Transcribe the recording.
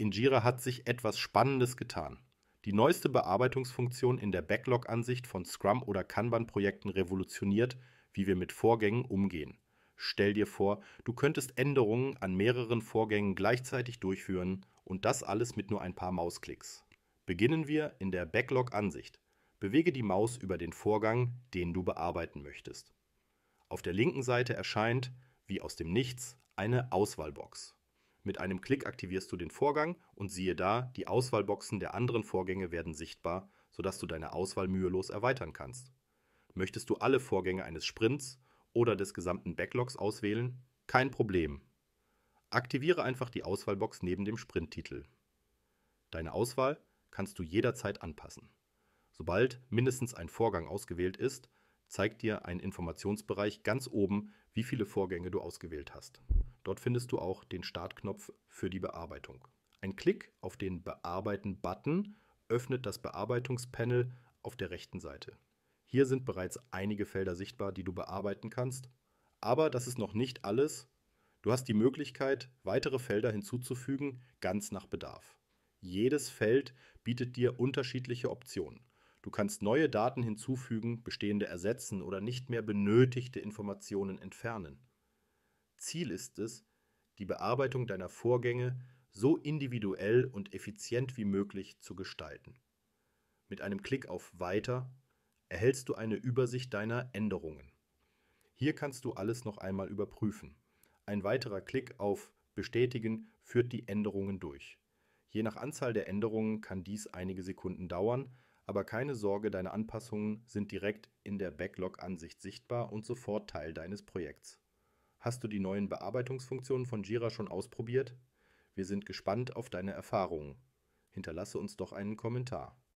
In Jira hat sich etwas Spannendes getan. Die neueste Bearbeitungsfunktion in der Backlog-Ansicht von Scrum- oder Kanban-Projekten revolutioniert, wie wir mit Vorgängen umgehen. Stell dir vor, du könntest Änderungen an mehreren Vorgängen gleichzeitig durchführen und das alles mit nur ein paar Mausklicks. Beginnen wir in der Backlog-Ansicht. Bewege die Maus über den Vorgang, den du bearbeiten möchtest. Auf der linken Seite erscheint, wie aus dem Nichts, eine Auswahlbox. Mit einem Klick aktivierst du den Vorgang und siehe da, die Auswahlboxen der anderen Vorgänge werden sichtbar, sodass du deine Auswahl mühelos erweitern kannst. Möchtest du alle Vorgänge eines Sprints oder des gesamten Backlogs auswählen? Kein Problem. Aktiviere einfach die Auswahlbox neben dem Sprinttitel. Deine Auswahl kannst du jederzeit anpassen. Sobald mindestens ein Vorgang ausgewählt ist, zeigt dir ein Informationsbereich ganz oben, wie viele Vorgänge du ausgewählt hast. Dort findest du auch den Startknopf für die Bearbeitung. Ein Klick auf den Bearbeiten-Button öffnet das Bearbeitungspanel auf der rechten Seite. Hier sind bereits einige Felder sichtbar, die du bearbeiten kannst. Aber das ist noch nicht alles. Du hast die Möglichkeit, weitere Felder hinzuzufügen, ganz nach Bedarf. Jedes Feld bietet dir unterschiedliche Optionen. Du kannst neue Daten hinzufügen, bestehende ersetzen oder nicht mehr benötigte Informationen entfernen. Ziel ist es, die Bearbeitung deiner Vorgänge so individuell und effizient wie möglich zu gestalten. Mit einem Klick auf Weiter erhältst du eine Übersicht deiner Änderungen. Hier kannst du alles noch einmal überprüfen. Ein weiterer Klick auf Bestätigen führt die Änderungen durch. Je nach Anzahl der Änderungen kann dies einige Sekunden dauern, aber keine Sorge, deine Anpassungen sind direkt in der Backlog-Ansicht sichtbar und sofort Teil deines Projekts. Hast du die neuen Bearbeitungsfunktionen von Jira schon ausprobiert? Wir sind gespannt auf deine Erfahrungen. Hinterlasse uns doch einen Kommentar.